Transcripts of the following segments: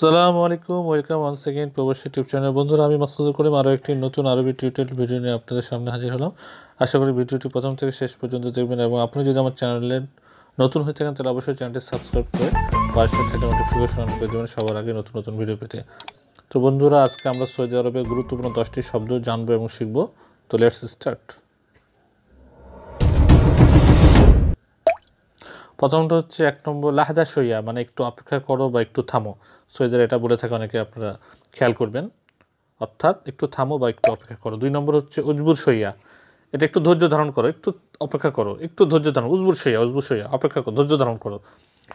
সালামু আলাইকুম welcome one second Probashi tube channel বন্ধুরা আমি মাসুদুল করিম আরও একটি নতুন আরবি টিউটোরিয়াল ভিডিও নিয়ে আপনাদের সামনে হাজির হলাম আশা করি ভিডিওটি প্রথম থেকে শেষ পর্যন্ত দেখবেন এবং আপনি যদি আমার চ্যানেলে নতুন হয়ে থাকেন তাহলে অবশ্যই চ্যানেলটি সাবস্ক্রাইব করে পাশে থেকে নোটিফিকেশন অন করে দেবেন সবার আগে নতুন নতুন ভিডিও পেতে তো বন্ধুরা আজকে আমরা সৌদি আরবে গুরুত্বপূর্ণ দশটি শব্দ জানবো এবং শিখবো তো লেটস স্টার্ট প্রথমটা হচ্ছে এক নম্বর লাহদা সইয়া মানে একটু অপেক্ষা করো বা একটু থামো সৈদের এটা বলে থাকে অনেকে আপনারা খেয়াল করবেন অর্থাৎ একটু থামো বা একটু অপেক্ষা করো দুই নম্বর হচ্ছে উজবুর সইয়া এটা একটু ধৈর্য ধারণ করো একটু অপেক্ষা করো একটু ধৈর্য ধারণ উজবুর সইয়া উজবুর সইয়া অপেক্ষা করো ধৈর্য ধারণ করো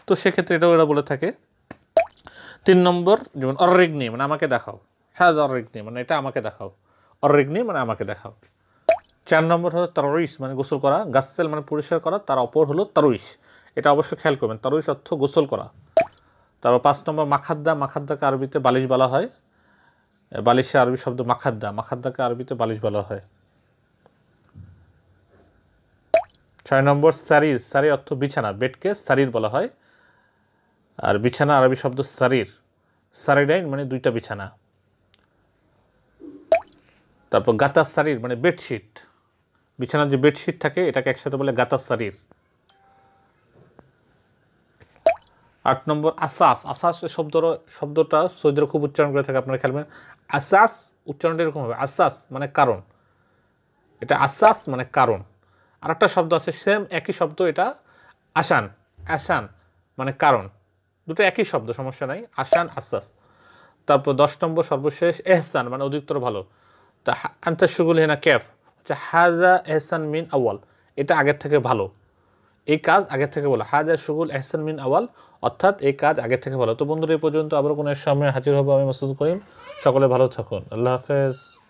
তো সেক্ষেত্রে এটাও এরা বলে থাকে তিন নম্বর যেমন অর্রেগ্নি মানে আমাকে দেখাও হ্যাঁ অর্রেগ্নি মানে এটা আমাকে দেখাও অর্রেগ্নি মানে আমাকে দেখাও চার নম্বর হলো তারইশ মানে গোসল করা গাছেল মানে পরিষ্কার করা তার অপর হলো তারইশ এটা অবশ্যই খেয়াল করবেন তার ওই অর্থ গোসল করা তারপর পাঁচ নম্বর মাখাদ্দা মাখাদ্দাকে আরবিতে বালিশ বলা হয় বালিশে আরবি শব্দ মাখাদ্দা মাখাদ্দাকে আরবিতে বালিশ বলা হয় ছয় নম্বর সারির সারি অর্থ বিছানা বেডকে সারির বলা হয় আর বিছানা আরবি শব্দ সারির সারিডাইন মানে দুইটা বিছানা তারপর গাতা সারির মানে বেডশিট বিছানার যে বেডশিট থাকে এটাকে একসাথে বলে গাতা সারির আট নম্বর আসাস আসাস শব্দ শব্দটা সৌদিরা খুব উচ্চারণ করে থাকে আপনারা খেলবেন আসাস উচ্চারণটা এরকম হবে আসাস মানে কারণ এটা আসাস মানে কারণ আর একটা শব্দ আছে সেম একই শব্দ এটা আসান আসান মানে কারণ দুটো একই শব্দ সমস্যা নাই আসান আসাস তারপর দশ নম্বর সর্বশেষ এহসান মানে অধিকতর ভালো তা শুগুল হেনা ক্যাফ হচ্ছে হাজা এহসান মিন আওয়াল এটা আগের থেকে ভালো এই কাজ আগে থেকে বলো হাজার শুগুল এহসান মিন আওয়াল অর্থাৎ এই কাজ আগে থেকে বলো তো বন্ধুরা এই পর্যন্ত আবার কোনো সময় হাজির হবো আমি মাসুদ করিম সকলে ভালো থাকুন আল্লাহ হাফেজ